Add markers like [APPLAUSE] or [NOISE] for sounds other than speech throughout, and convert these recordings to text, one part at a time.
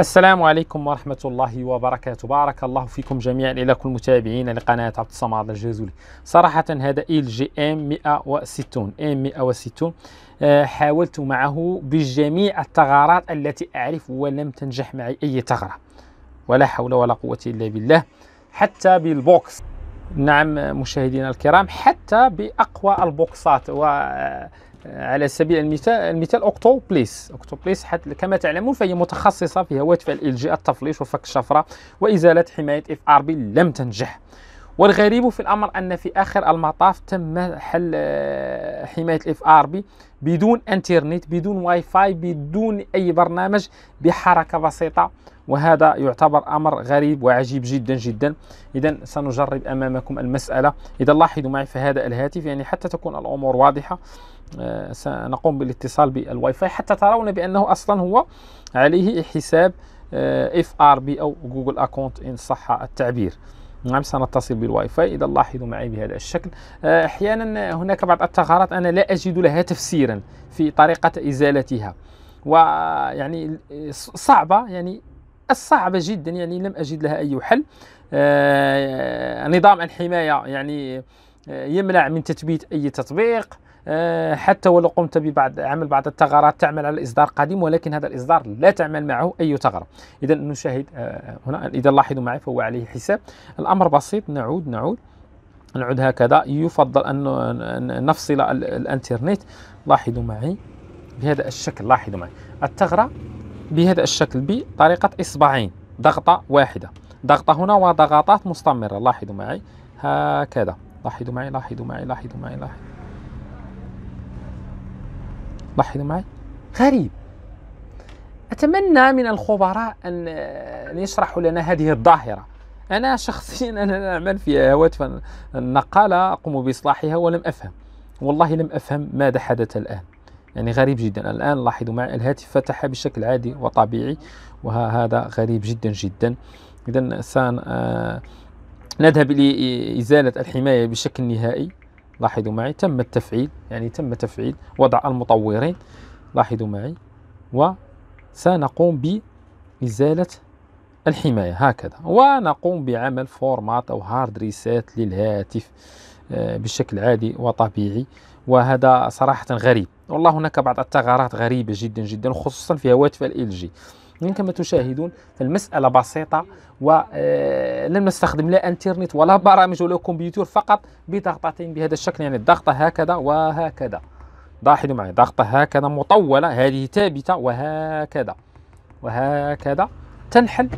السلام عليكم ورحمة الله وبركاته بارك الله فيكم جميعا إلى كل متابعين لقناة عبد الصمد الجازولي صراحة هذا إل جي إم 160 إم 160 آه، حاولت معه بجميع الثغرات التي أعرف ولم تنجح معي أي ثغرة ولا حول ولا قوة إلا بالله حتى بالبوكس نعم مشاهدينا الكرام حتى بأقوى البوكسات و آه، على سبيل المثال المثال اوكتو بليس اوكتو بليس حتى كما تعلمون فهي متخصصه في هواتف جي التفليش وفك الشفره وازاله حمايه اف ار بي لم تنجح والغريب في الأمر أن في آخر المطاف تم حل آه، حماية الاف ار بي بدون انترنت بدون واي فاي بدون أي برنامج بحركة بسيطة وهذا يعتبر أمر غريب وعجيب جدا جدا إذا سنجرب أمامكم المسألة إذا لاحظوا معي في هذا الهاتف يعني حتى تكون الأمور واضحة آه، سنقوم بالاتصال بالواي فاي حتى ترون بأنه أصلا هو عليه حساب اف ار بي أو جوجل أكونت إن صح التعبير نعم سنتصل بالواي فاي اذا لاحظوا معي بهذا الشكل آه، احيانا هناك بعض الثغرات انا لا اجد لها تفسيرا في طريقه ازالتها ويعني صعبه يعني الصعبة جدا يعني لم أجد لها أي حل آه، نظام الحماية يعني آه، يمنع من تثبيت أي تطبيق آه، حتى ولو قمت ببعض عمل بعض الثغرات تعمل على الاصدار قديم ولكن هذا الاصدار لا تعمل معه اي ثغره اذا نشاهد آه، هنا اذا لاحظوا معي فهو عليه حساب الامر بسيط نعود نعود نعود هكذا يفضل ان نفصل الانترنت لاحظوا معي بهذا الشكل لاحظوا معي الثغره بهذا الشكل بطريقه اصبعين ضغطه واحده ضغطه هنا وضغطات مستمره لاحظوا معي هكذا لاحظوا معي لاحظوا معي لاحظوا معي لاحظوا لاحظوا معي غريب أتمنى من الخبراء أن يشرحوا لنا هذه الظاهرة أنا شخصيا [LAUGHS] أنا أعمل في هواتف النقالة أقوم بإصلاحها ولم أفهم والله لم أفهم ماذا حدث الآن يعني غريب جدا الآن لاحظوا معي الهاتف فتح بشكل عادي وطبيعي وهذا غريب جدا جدا إذا سنذهب آه، لإزالة الحماية بشكل نهائي لاحظوا معي تم التفعيل يعني تم تفعيل وضع المطورين لاحظوا معي وسنقوم بإزالة الحماية هكذا ونقوم بعمل فورمات أو هارد ريسات للهاتف آه، بشكل عادي وطبيعي وهذا صراحة غريب والله هناك بعض الثغرات غريبة جدا جدا خصوصا في هواتف ال جي كما تشاهدون فالمسألة بسيطة ولم آه، نستخدم لا انترنت ولا [LAUGHS] برامج ولا كمبيوتر فقط بضغطتين بهذا الشكل يعني الضغطة هكذا وهكذا لاحظوا معي ضغطة هكذا مطولة هذه ثابتة وهكذا وهكذا تنحل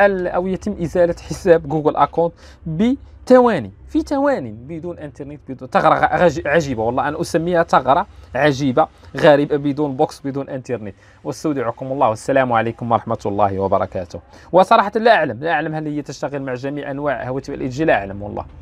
او يتم ازاله حساب جوجل اكونت بثواني في ثواني بدون انترنت بدون ثغره عجيبه والله انا اسميها ثغره عجيبه غريبه بدون بوكس بدون انترنت واستودعكم الله والسلام عليكم ورحمه الله وبركاته وصراحه لا اعلم لا اعلم هل هي تشتغل مع جميع انواع هواتف الايدج لا اعلم والله